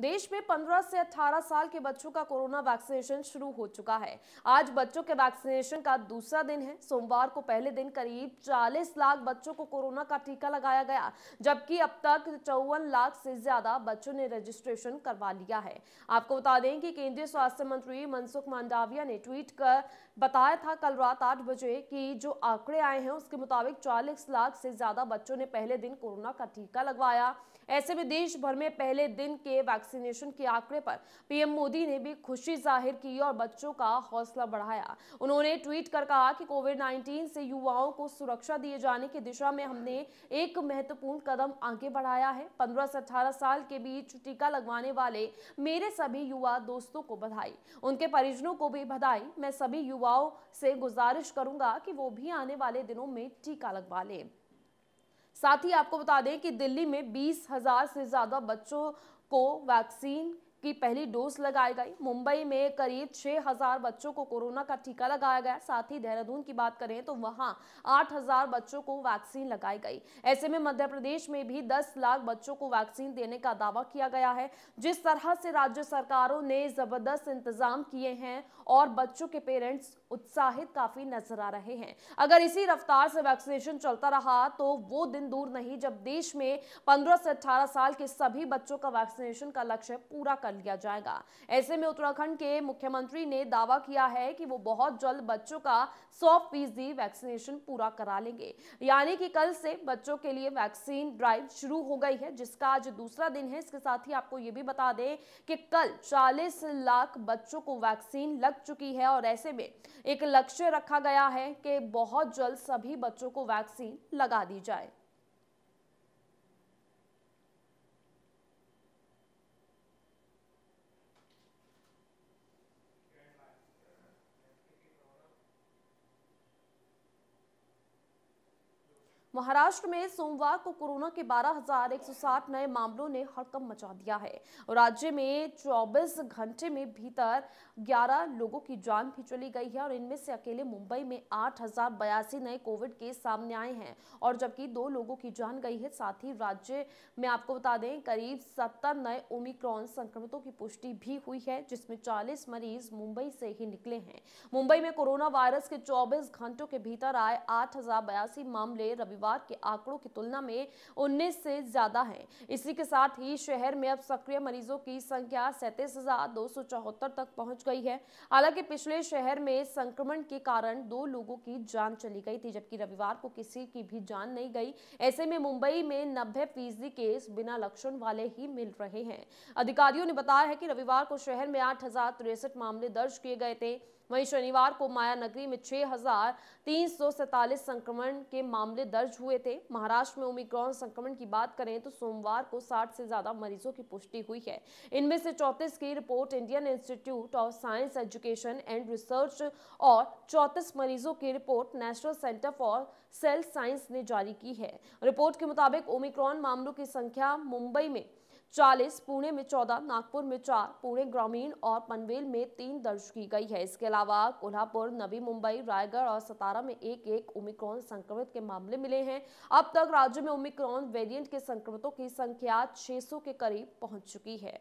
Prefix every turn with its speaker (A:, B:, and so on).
A: देश में 15 से 18 साल के बच्चों का कोरोना वैक्सीनेशन शुरू हो चुका है आज बच्चों के वैक्सीनेशन का दूसरा दिन है सोमवार को पहले दिन करीब 40 लाख बच्चों को कोरोना का टीका लगाया गया जबकि अब तक चौवन लाख से ज्यादा बच्चों ने रजिस्ट्रेशन करवा लिया है आपको बता दें कि केंद्रीय स्वास्थ्य मंत्री मनसुख मांडाविया ने ट्वीट कर बताया था कल रात आठ बजे कि जो आंकड़े आए हैं उसके मुताबिक चालीस लाख से ज्यादा बच्चों ने पहले दिन कोरोना का टीका लगवाया ऐसे में देश भर में पहले दिन के वैक्सीनेशन के आंकड़े पर पीएम मोदी ने भी खुशी जाहिर की और बच्चों का हौसला बढ़ाया उन्होंने ट्वीट कर कहा कि कोविड 19 से युवाओं को सुरक्षा दिए जाने की दिशा में हमने एक महत्वपूर्ण कदम आगे बढ़ाया है पंद्रह से अठारह साल के बीच टीका लगवाने वाले मेरे सभी युवा दोस्तों को बधाई उनके परिजनों को भी बधाई मैं सभी युवाओं से गुजारिश करूंगा कि वो भी आने वाले दिनों में टीका लगवा लें साथ ही आपको बता दें कि दिल्ली में बीस हजार से ज़्यादा बच्चों को वैक्सीन की पहली डोज लगाई गई मुंबई में करीब 6000 बच्चों को कोरोना का टीका लगाया गया साथ ही देहरादून की बात करें तो वहां 8000 बच्चों को वैक्सीन लगाई गई ऐसे में मध्य प्रदेश में भी 10 लाख बच्चों को वैक्सीन देने का दावा किया गया है जिस तरह से राज्य सरकारों ने जबरदस्त इंतजाम किए हैं और बच्चों के पेरेंट्स उत्साहित काफी नजर आ रहे हैं अगर इसी रफ्तार से वैक्सीनेशन चलता रहा तो वो दिन दूर नहीं जब देश में पंद्रह से अठारह साल के सभी बच्चों का वैक्सीनेशन का लक्ष्य पूरा कर कर लिया जाएगा ऐसे में उत्तराखंड के मुख्यमंत्री ने दावा किया है कि वो बहुत जल्द बच्चों का सौ फीसदी वैक्सीनेशन पूरा करा लेंगे यानी कि कल से बच्चों के लिए वैक्सीन ड्राइव शुरू हो गई है जिसका आज दूसरा दिन है इसके साथ ही आपको ये भी बता दें कि कल चालीस लाख बच्चों को वैक्सीन लग चुकी है और ऐसे में एक लक्ष्य रखा गया है कि बहुत जल्द सभी बच्चों को वैक्सीन लगा दी जाए महाराष्ट्र में सोमवार को कोरोना के 12,160 नए मामलों ने हड़कम मचा दिया है राज्य में 24 घंटे में भीतर 11 लोगों की जान भी चली गई है और इनमें से अकेले मुंबई में आठ नए कोविड केस सामने आए हैं और जबकि दो लोगों की जान गई है साथ ही राज्य में आपको बता दें करीब सत्तर नए ओमिक्रॉन संक्रमितों की पुष्टि भी हुई है जिसमें चालीस मरीज मुंबई से ही निकले हैं मुंबई में कोरोना वायरस के चौबीस घंटों के भीतर आए आठ मामले रविवार सोमवार के आंकड़ों की तुलना में उन्नीस से ज्यादा है इसी के साथ ही शहर में अब सक्रिय मरीजों की संख्या सैंतीस तक पहुंच गई है हालांकि पिछले शहर में संक्रमण के कारण दो लोगों की जान चली गई थी जबकि रविवार को किसी की भी जान नहीं गई ऐसे में मुंबई में नब्बे फीसदी केस बिना लक्षण वाले ही मिल रहे हैं अधिकारियों ने बताया है कि रविवार को शहर में आठ मामले दर्ज किए गए थे वहीं शनिवार को माया नगरी में छह संक्रमण के मामले दर्ज हुए थे महाराष्ट्र में ओमिक्रॉन संक्रमण की बात करें तो सोमवार को साठ से ज्यादा मरीजों की पुष्टि हुई है इनमें से चौतीस की report Indian Institute of Science Education and Research और चौतीस मरीजों की report National Centre for Cell Science ने जारी की है रिपोर्ट के मुताबिक ओमिक्रॉन मामलों की संख्या मुंबई में चालीस पुणे में चौदह नागपुर में चार पुणे ग्रामीण और पनवेल में तीन दर्ज की गई है इसके अलावा कोल्हापुर नवी मुंबई रायगढ़ और सतारा में एक एक ओमिक्रॉन संक्रमित के मामले मिले हैं अब तक राज्य में ओमिक्रॉन वेरिएंट के संक्रमितों की संख्या 600 के करीब पहुंच चुकी है